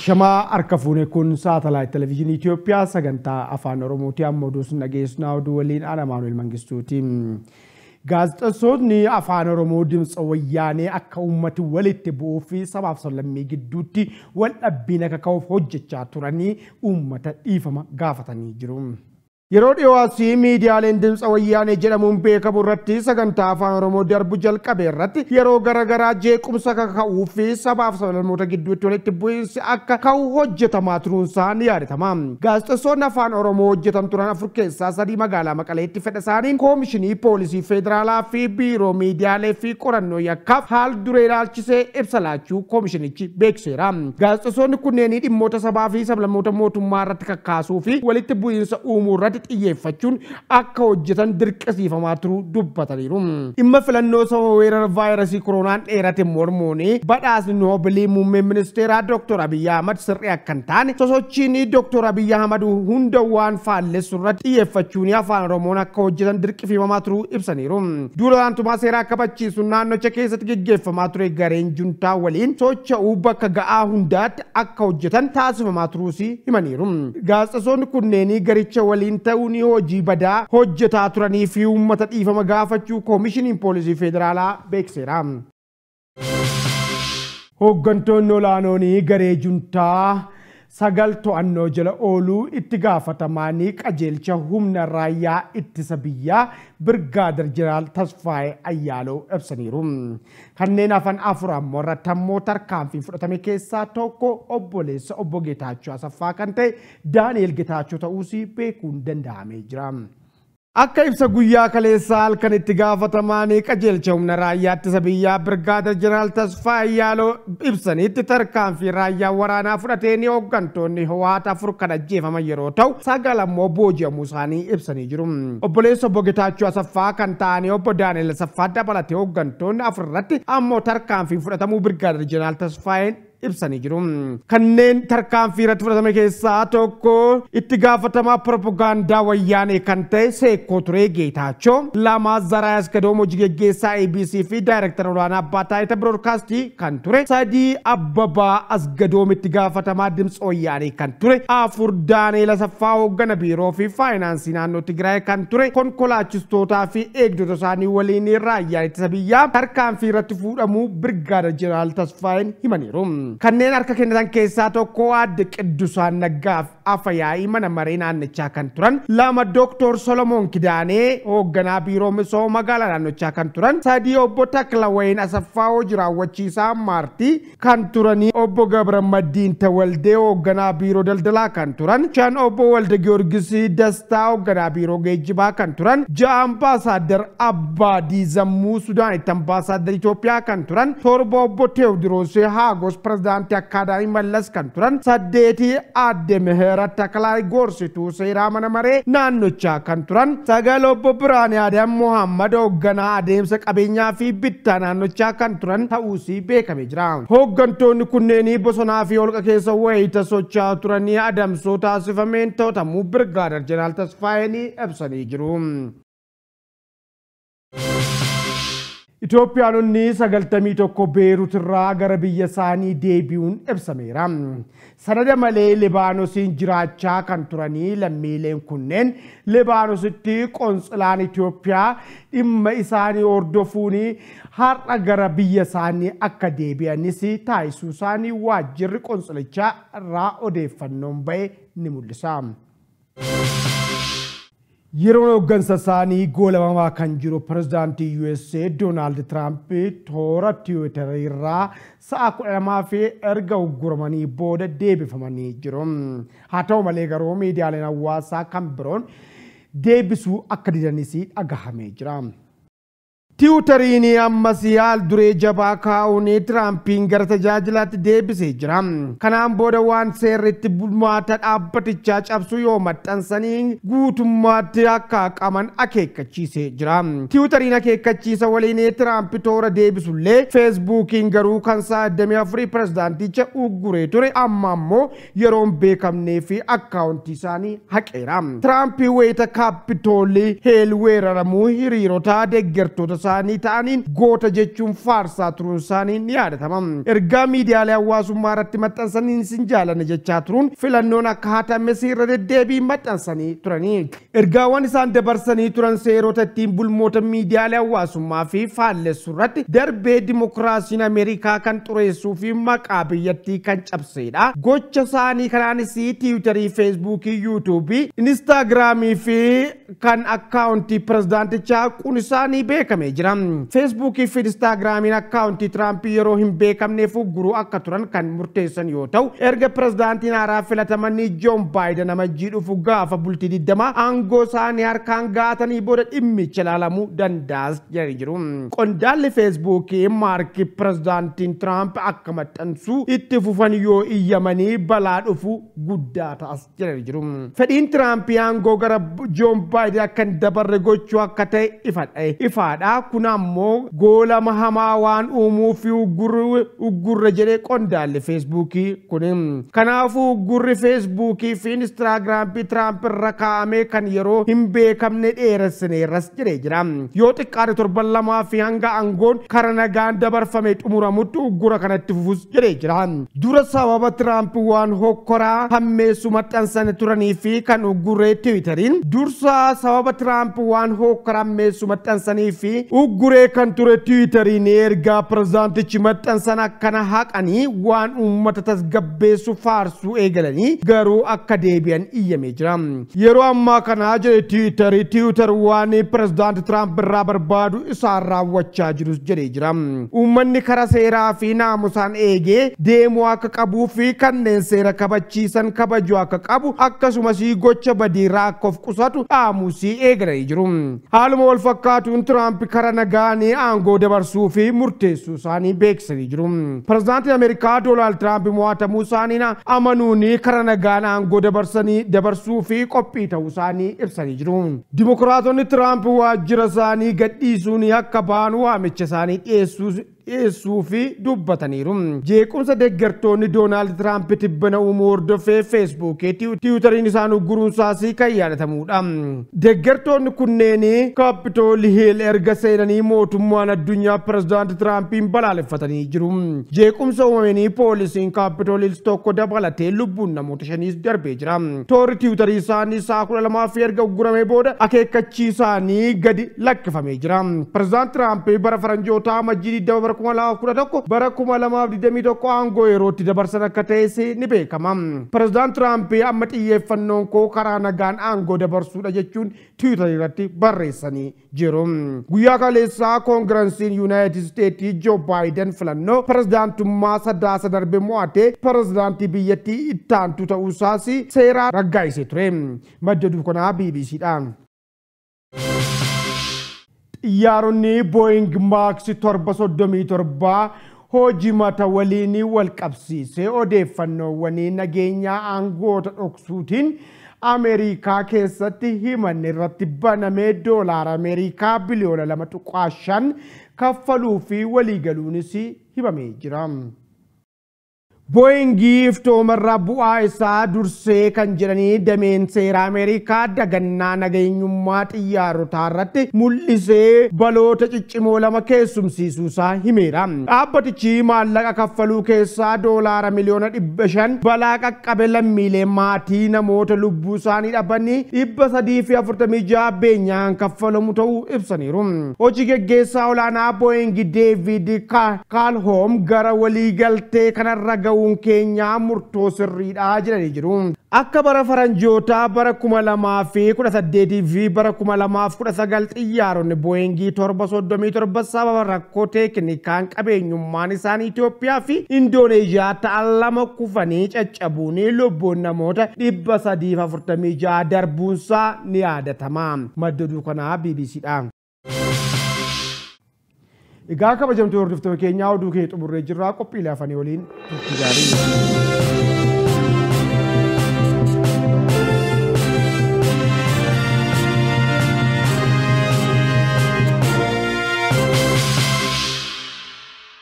Shamaa harka fuune kun saatalaayit televezyiinii Itoophiyaa sagantaa afaan Oromooti. Amma oduun dhageessinaa oduu waliin ana Maanuweel Mangistuuti. Gaazexeessonni afaan Oromoo dimtsa wayyaanee akka uummati walitti bu'uu fi sabaaf sablammii gidduutti wal dhabbiin akka ka'uuf hojjechaa turanii uummata dhiifama gaafatanii jiru. Yeroo dhiyaasii miidiyaaleen dimtsa wayyaanee jedhamuun beekamu irratti sagantaa afaan Oromoo darbu jalqabe irratti yeroo garaagaraa jeequmsa kan ka'uu fi sabaaf sabalammoota gidduutti walitti bu'iinsi akka ka'u hojjetamaa turuun isaa ni yaadatama. Gaazexessoonni afaan Oromoo hojjetan turan afur keessaa sadii magaalaa Maqaleetti fedha isaaniin koomishinii poolisii federaalaa fi biiroo miidiyaalee fi qorannoo yakkaaf haal duree ilaalchisee ibsa laachuu koomishinichi beeksiseera. Gaazexessoonni kunneen dhimmoota sabaa fi sablammoota mootummaa irratti kakkaasuu fi walitti bu'iinsa uumuu irratti irratti xiyyeeffachuun akka hojjetan dirqisiifamaa turuu dubbataniiru. Dhimma filannoo saba weerara vaayirasii koronaan dheerate mormooni. badhaasni noobilii muummee ministeeraa Dr. Abiyyi Ahmad sirrii akka hin taane sosochiin Dr. Abiyyi Ahmad hunda waan faallessu irratti xiyyeeffachuun afaan Oromoon akka hojjetan dirqifamaa turuu ibsaniiru. Dura taantumaa seeraa kabachiisu naannocha keessatti gaggeeffamaa ture gareen juntaa waliin socho'uu bakka ga'aa hundaatti akka hojjetan taasifamaa turuus himaniiru. ta'uun hojii badaa hojjetaa turanii fi uummata dhiifama gaafachuu koomishiniin poolisii federaalaa beekseera. Hooggantoonni olaanoon garee juntaa sagal to'annoo jala ooluu itti gaafatamaa qajeelcha humna raayyaa ittisa biyyaa birgaadir jeneraal Tasfaayee Ayyaaloo ibsaniiru. Kanneen hafan afur ammoo ratammoo tarkaanfii fudhatame keessaa tokko obboleessa obbo Geetaachoo Asaffaa kan ta'e Daani'el getaacho ta'uus beekuun danda'amee jira. Akka ibsa guyyaa kaleessaa kan itti gaafatamaan qajeelcha humna raayyaa ittisa biyyaa Birgaadar Jeneraal Tasfaa yaaloo ibsanitti tarkaanfii raayyaa waraanaa fudhateen hooggantoonni ho'aata afur kan ajjeefaman yeroo ta'u sagal ammoo booji'amuu isaanii ibsanii jiru. Obboleessa obbo Asaffaa kan ta'anii obbo Daani'el Asaffaa dabalatee hooggantoonni afur irratti ammoo tarkaanfii fudhatamuu Birgaadar Jeneraal Tasfaa'een ibsanii jiru. Mm, kanneen tarkaanfii irratti fudhatame keessaa tokko itti gaafatamaa piropogaandaa wayyaanee kan ta'e Seekoo ture Geetaachoo lama Zaraa Askadoomoo geggeessaa abc fi daayirektara olaanaa abbaa taayita biroodkaastii kan ture sadii Abbabaa Asgadoom itti gaafatamaa dimtsi wayyaanee kan ture afur Daaneela Saffaa hooggana biiroo fi faayinaansii naannoo Tigraay kan ture konkolaachistootaa fi eegdota isaanii waliin raayyaan ittisa biyyaa tarkaanfii irratti fuudhamuu Birgaada Jeneraal Tasfaa'een himaniiru. kanneen harka kennatan keessaa tokko adde Qiddusaan Naggaaf afa yaa'ii mana maree naannichaa kan turan lama Dooktor Solomoon Kidaanee hoogganaa biiroo misooma magaalaa naannochaa kan turan sadii obbo Taklawayin Asaffaa hojii raawwachiisaa Maartii kan turanii obbo Gabra Madiinta Waldee hoogganaa biiroo daldalaa kan turan shan obbo Walde Giyoorgis Dastaa hoogganaa biiroo geejjibaa kan turan ja'a ambaasaaddar Abbaadii Zammuu Sudaan itti ambaasaaddar Itoophiyaa kan turan torba obbo Teewdiroos Haagos pirezidaantii pirezidaantii akka Adaami Mallas kan turan saddeetii adde Meheerat Taklaa Goorsituu seeraa mana maree naannochaa kan turan sagal obbo Biraanii adam Mohaammed hoogganaa adeemsa qabeenyaa fi bittaa naannochaa kan turan ta'uus beekamee jira. Hooggantoonni kunneenii bosonaa fi holqa keessa wayita sochaa turanii adamsoo taasifameen to'atamuu Birgaadar Jeneraal Tasfaayeen ibsanii jiru. Itoophiyaanonni sagaltamii tokko Beerut irraa gara biyya isaanii deebi'uun ebsameera Sanada malee libaanosiin jiraachaa kan turanii lammiileen kunneen libaanositti qoonsilaan Itoophiyaa dhimma isaanii hordofuun har'a gara biyya isaanii akka deebi'anis taasisuu isaanii waajjirri qoonsilichaa irraa odeeffannoon bahe ni mul'isa. Yeroo hooggansa isaanii goolabamaa kan jiru pirezidaantii USA Doonaald trump toora tiwiitarii irraa sa'a kudha lamaa fi erga uggurmanii booda deebifamanii jiru. Haa ta'u malee garuu miidiyaaleen hawaasaa kan biroon deebisuu akka didanis dhagahamee jira. tiwutariin ammas yaal duree jabaa kaa'uun tiraampiin gara tajaajilaatti deebisee jira. Kanaan booda waan seerritti bulmaata dhaabbatichaa cabsu yoo maxxansanii guutummaatti akka qaman akeekachiisee jira. Tiwutariin akeekachiisa waliin tiraampi toora deebisullee feesbuukiin garuu kan sa'a Afrii pirezidaanticha ugguree ture amma ammoo yeroon beekamnee fi akkaawuntii isaanii haqeera. wayita weeta kaapitoolii heelweeraramuu hiriirota deeggartoota isaanii goota jechuun turuun isaanii ni Ergaa miidiyaalee hawaasummaa irratti maxxansanii sin jaalana jechaa turuun filannoon akka haatame siirra deddeebii maxxansanii turani. Ergaawwan isaan dabarsanii turan seerota ittiin bulmoota miidiyaalee hawaasummaa fi faallessuu irratti darbee dimokiraasiin Ameerikaa kan xureessuu fi maqaa biyyattii kan cabsedha. Gocha isaanii kanaanis tiiyutarii, feesbuukii, yuutuubii, inistaagiraamii fi kan akkaawuntii pirezidaantichaa quun isaanii jira. jiran feesbuukii fi instaagiraamiin yeroo hin beekamneef guruu akka turan kan murteessan yoo ta'u erga pirezidaantiin haaraa filataman joon baayidan amajjii dhufu gaafa bultii 20 aangoo isaanii harkaan gaatanii booda dhimmi ilaalamuu danda'as jedhanii jiru. Qondaalli feesbuukii maarkii pirezidaantiin tiraamp akka maxxansuu itti fufan yoo iyyamanii balaa dhufu guddaataas ta'as jedhanii jiru. aangoo gara joon baayidan akkan dabarre gochuu akka ta'e eh, kun ammoo goolama hamaa waan uumuufi fi uggurre jedhee qondaalle feesbuukii kun kanaafu uggurri feesbuukii fi instaagiraampi tiraamp kaa'amee kan yeroo hin beekamne dheeressineerras jedhee jira yoo xiqqaate torban lamaa fi hanga angoon kara nagaan dabarfame xumuramutti uggura kanatti fufus jedhee jira dura sababa tiraamp waan hokkoraa hammeessu maxxansanii kan uggurree tiwitariin dursaa sababa tiraamp waan hokkoraa fi ugguree kan ture tiwiitariin ergaa pirezidaantichi maxxansan akkana haqanii waan uummata tasgabbeessu faarsuu eegalanii garuu akka deebi'an iyyamee jira. Yeroo ammaa kana jedhe tiwiitarii tiwiitar waan pirezidaanti Tiraamp irraa barbaadu isaan raawwachaa jirus jedhee jira. Uummanni kara seeraa fi naamusaan eegee deemuu akka qabuu fi kanneen seera kabachiisan kabaju akka qabu akkasumas gocha badii rakkoof qusatu dhaamusii eegalanii jiru. Haaluma wal fakkaatuun Tiraamp karaa nagaanii aangoo dabarsuu fi murteessuu jiru. Ameerikaa Doonaald Tiraamp mo'atamuu isaaniin amanuun karanagaan aangoo dabarsanii dabarsuu fi qophii ta'uu isaanii ibsanii jiru. Dimookiraatonni Tiraamp waajjira isaanii gadhiisuun akka baanu waamicha isaanii dhiyeessuus dhiyeessuu fi dubbataniiru. Jeequmsa deeggartoonni Doonaald Tiraamp tibbana uumuu hordofee feesbuukii isaan uggurumsaas kan yaadatamudha. Deeggartoonni kunneen kaapitool hill erga seenanii mootummaan addunyaa pirezidaanti Tiraampiin balaaleffatanii jiru. Jeequmsa uumamanii poolisiin kaapitool hiils tokko dabalatee lubbuun namoota shanii darbee jira. Toorri tiwutarii isaanii saa fi erga uggurame booda akeekkachiisaanii gadi lakkifamee jira. Pirezidaanti bara aangoo yerootti dabarsan akka ta'es ni beekama. Pireezidaant Tiraamp e amma xiyyeeffannoon koo karaa nagaan aangoo dabarsuudha jechuun tiwiitar irratti e barreessanii jiru. Guyyaa kaleessaa koongireensiin Yuunaayitid Isteetii Joo Baayiden filannoo pireezidaantummaa sadaasa darbe mo'atee pireezidaantii biyyattii ittaantu ta'uusaas seeraa raggaa'isee ture. Madda bbc BBCdha. xiyyaaronni booying maaks torba 37 torba mata waliin wal qabsiisee odeeffannoowwan nageenya aangoota dhoksuutiin ameerikaa keessatti himanne irratti banamee doolaara ameerikaa biliyoona lama tuqaa kaffaluu fi waliigaluunis himamee jira. booyingiif toomarraa bu'aa isaa dursee kan jedhanii dameen seeraa ameerikaa dagannaa nageenyummaa xiyyaarotaa irratti mul'isee baloota ciccimoo lama saa isaa himeera. Dhaabbatichi maallaqa kaffaluu keessaa doolaara miliyoona balaa qaqqabe lammiilee maatii namoota lubbuu isaanii dhabanii dhibba sadii fi afurtamii kaffalamu ta'uu ibsaniiru. Hojii gaggeessaa olaanaa booyingi Deevid Kaalhoom gara waliigaltee kana ga'u keenyaa murtoo sirriidhaa jiranii jiru. Akka bara faranjootaa bara kuma lamaa fi kudha saddeetii bara kuma lamaaf kudha sagal xiyyaaronni booyingii torba soddomii rakkoo teeknikaan qabeenyummaan isaanii Itoophiyaa fi Indooneeziyaa ta'an lama kufanii caccabuun lubbuun namoota dhibba sadiif afurtamii ja'a darbuunsaa ni yaadatama. Madda duukanaa BBCdha. Egaa kabajamtuu hordoftoota keenyaa oduu kee tumurree jirraa qophii laafanii waliin turtii gaarii.